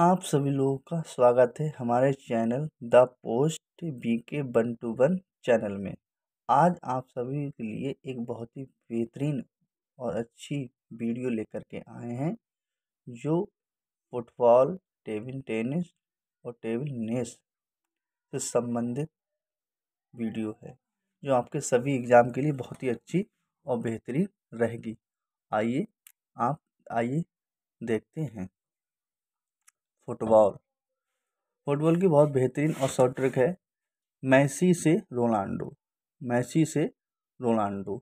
आप सभी लोगों का स्वागत है हमारे channel the post B K one two one channel में आज आप सभी के लिए एक बहुत ही बेहतरीन और अच्छी वीडियो लेकर के आए हैं जो फुटबॉल टेबल टेनिस और टेबल नेस से संबंधित वीडियो है जो आपके सभी एग्ज़ाम के लिए बहुत ही अच्छी और बेहतरीन रहेगी आइए आप आइए देखते हैं फुटबॉल फुटबॉल की बहुत बेहतरीन और शॉर्ट ट्रिक है मैसी से रोनाल्डो मैसी से रोनाल्डो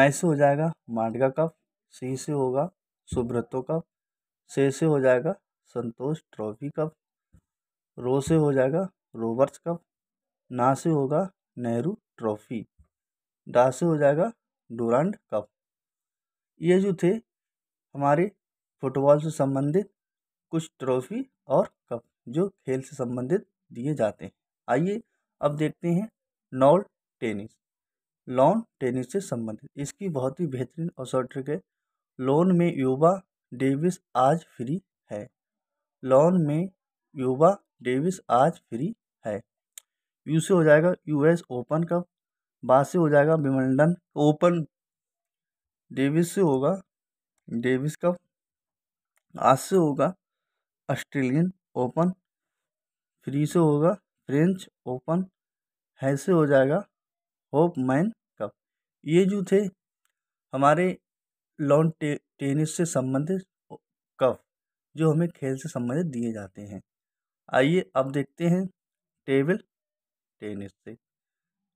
मैसे हो जाएगा माडगा कप सी से होगा सुब्रतो कप से से हो जाएगा संतोष ट्रॉफी कप रो से हो जाएगा रोबर्ट्स कप ना से होगा नेहरू ट्रॉफी डा से हो जाएगा डोरांड कप ये जो थे हमारे फुटबॉल से संबंधित कुछ ट्रॉफी और कप जो खेल से संबंधित दिए जाते हैं आइए अब देखते हैं नॉल टेनिस लॉन टेनिस से संबंधित इसकी बहुत ही बेहतरीन और ट्रिक है लॉन में युवा डेविस आज फ्री है लॉन में युवा डेविस आज फ्री है यू से हो जाएगा यूएस ओपन कप बाद से हो जाएगा विमल्डन ओपन डेविस से होगा डेविस कप आज से होगा ऑस्ट्रेलियन ओपन फ्री से होगा फ्रेंच ओपन है से हो जाएगा होप मैन कप ये जो थे हमारे लॉन टे, टेनिस से संबंधित कप जो हमें खेल से संबंधित दिए जाते हैं आइए अब देखते हैं टेबल टेनिस से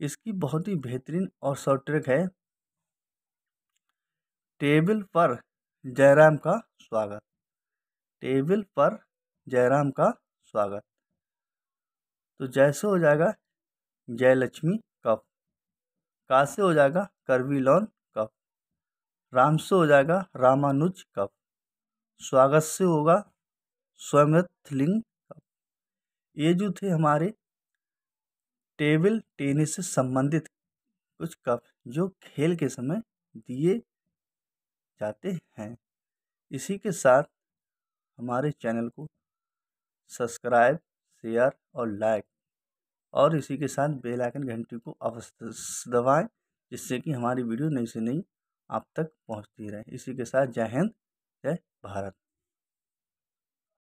इसकी बहुत ही बेहतरीन और शॉर्ट ट्रिक है टेबल पर जयराम का स्वागत टेबल पर जयराम का स्वागत तो जैसे हो जाएगा जयलक्ष्मी कप का से हो जाएगा करवी लॉन कप राम से हो जाएगा रामानुज कप स्वागत से होगा स्वमिथलिंग कप ये जो थे हमारे टेबल टेनिस से संबंधित कुछ कप जो खेल के समय दिए जाते हैं इसी के साथ हमारे चैनल को सब्सक्राइब शेयर और लाइक और इसी के साथ बेल आइकन घंटी को अवश्य दबाएं जिससे कि हमारी वीडियो नई से नई आप तक पहुंचती रहे इसी के साथ जय हिंद जय भारत